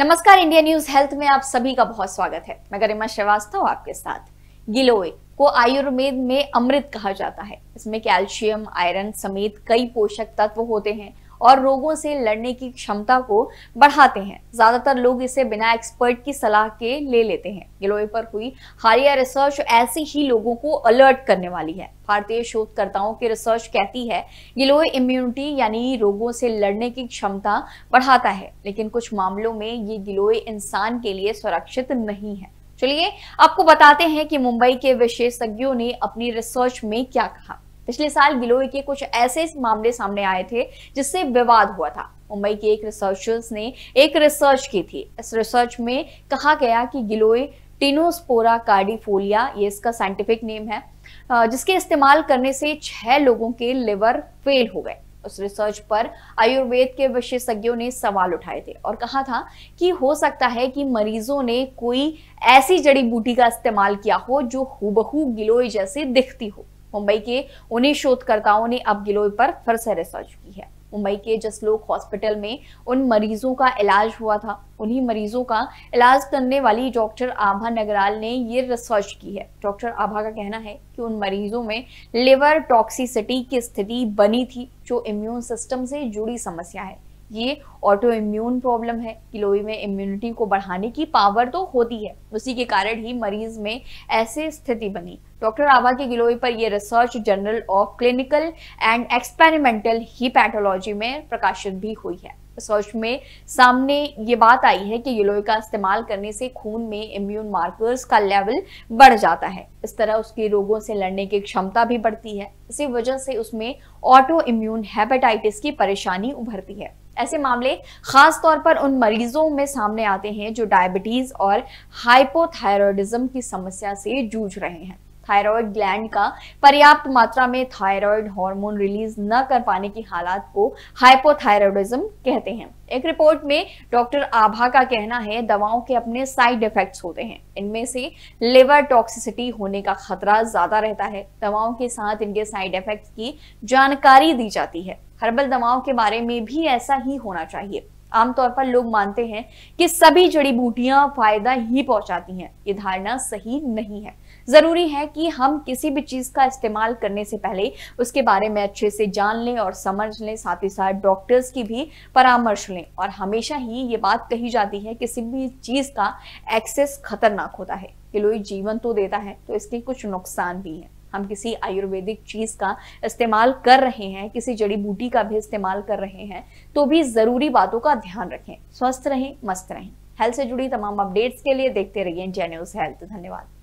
नमस्कार India news health में आप सभी का बहुत स्वागत है मैं गरिमा श्रीवास्तव आपके साथ गिलोय को आयुर्वेद में अमृत कहा जाता है इसमें कैल्शियम आयरन समेत कई पोषक तत्व होते हैं और रोगों से लड़ने की क्षमता को बढ़ाते हैं ज्यादातर लोग इसे बिना एक्सपर्ट की सलाह के ले लेते हैं गिलोय पर हुई हालिया रिसर्च ऐसे ही लोगों को अलर्ट करने वाली है भारतीय शोधकर्ताओं की रिसर्च कहती है गिलोय इम्यूनिटी यानी रोगों से लड़ने की क्षमता बढ़ाता है लेकिन कुछ मामलों में ये गिलोय इंसान के लिए सुरक्षित नहीं है चलिए आपको बताते हैं कि मुंबई के विशेषज्ञों ने अपनी रिसर्च में क्या कहा पिछले साल गिलोय के कुछ ऐसे मामले सामने आए थे जिससे विवाद हुआ था मुंबई के एक रिसर्चर्स ने एक रिसर्च की थी इस रिसर्च में कहा गया कि गिलोय टिनोस्पोरा कार्डिफोलिया ये इसका साइंटिफिक नेम है जिसके इस्तेमाल करने से छह लोगों के लिवर फेल हो गए उस रिसर्च पर आयुर्वेद के विशेषज्ञों ने सवाल उठाए थे और कहा था कि हो सकता है कि मरीजों ने कोई ऐसी जड़ी बूटी का इस्तेमाल किया हो जो हुबहू गिलोय जैसे दिखती हो मुंबई के उन्हीं शोधकर्ताओं ने अब गिलोय पर फिर से रिसर्च की है मुंबई के जसलोक हॉस्पिटल में उन मरीजों का इलाज हुआ था उन्हीं मरीजों का इलाज करने वाली डॉक्टर आभा नगराल ने ये रिसर्च की है डॉक्टर आभा का कहना है कि उन मरीजों में लिवर टॉक्सिसिटी की स्थिति बनी थी जो इम्यून सिस्टम से जुड़ी समस्या है ये ऑटो इम्यून प्रॉब्लम है किलोई में इम्यूनिटी को बढ़ाने की पावर तो होती है उसी के कारण ही मरीज में ऐसी स्थिति बनी डॉक्टर आभा के गिलोई पर यह research journal of clinical and experimental ही पैथोलॉजी में प्रकाशित भी हुई है रिसर्च में सामने ये बात आई है कि गिलोई का इस्तेमाल करने से खून में इम्यून मार्कर्स का लेवल बढ़ जाता है इस तरह उसके रोगों से लड़ने की क्षमता भी बढ़ती है इसी वजह से उसमें ऑटो इम्यून हेपेटाइटिस की परेशानी उभरती है ऐसे मामले खास तौर पर उन मरीजों में सामने आते हैं जो डायबिटीज और हाइपोथायरॉयडिज्म की समस्या से जूझ रहे हैं थायराइड ग्लैंड का पर्याप्त मात्रा में थायराइड हार्मोन रिलीज न कर पाने की हालात को हाइपोथायरॉयडिज्म कहते हैं एक रिपोर्ट में डॉक्टर आभा का कहना है दवाओं के अपने साइड इफेक्ट्स होते हैं इनमें से लिवर टॉक्सिसिटी होने का खतरा ज्यादा रहता है दवाओं के साथ इनके साइड इफेक्ट्स की जानकारी दी जाती है हर्बल दवाओं के बारे में भी ऐसा ही होना चाहिए आमतौर पर लोग मानते हैं कि सभी जड़ी बूटियां फायदा ही पहुंचाती हैं ये धारणा सही नहीं है जरूरी है कि हम किसी भी चीज का इस्तेमाल करने से पहले उसके बारे में अच्छे से जान लें और समझ लें साथ ही साथ डॉक्टर्स की भी परामर्श लें और हमेशा ही ये बात कही जाती है किसी भी चीज का एक्सेस खतरनाक होता है किलोई जीवन तो देता है तो इसके कुछ नुकसान भी हैं हम किसी आयुर्वेदिक चीज़ का इस्तेमाल कर रहे हैं किसी जड़ी बूटी का भी इस्तेमाल कर रहे हैं तो भी ज़रूरी बातों का ध्यान रखें स्वस्थ रहें मस्त रहें हेल्थ से जुड़ी तमाम अपडेट्स के लिए देखते रहिए जेन्यूज हेल्थ धन्यवाद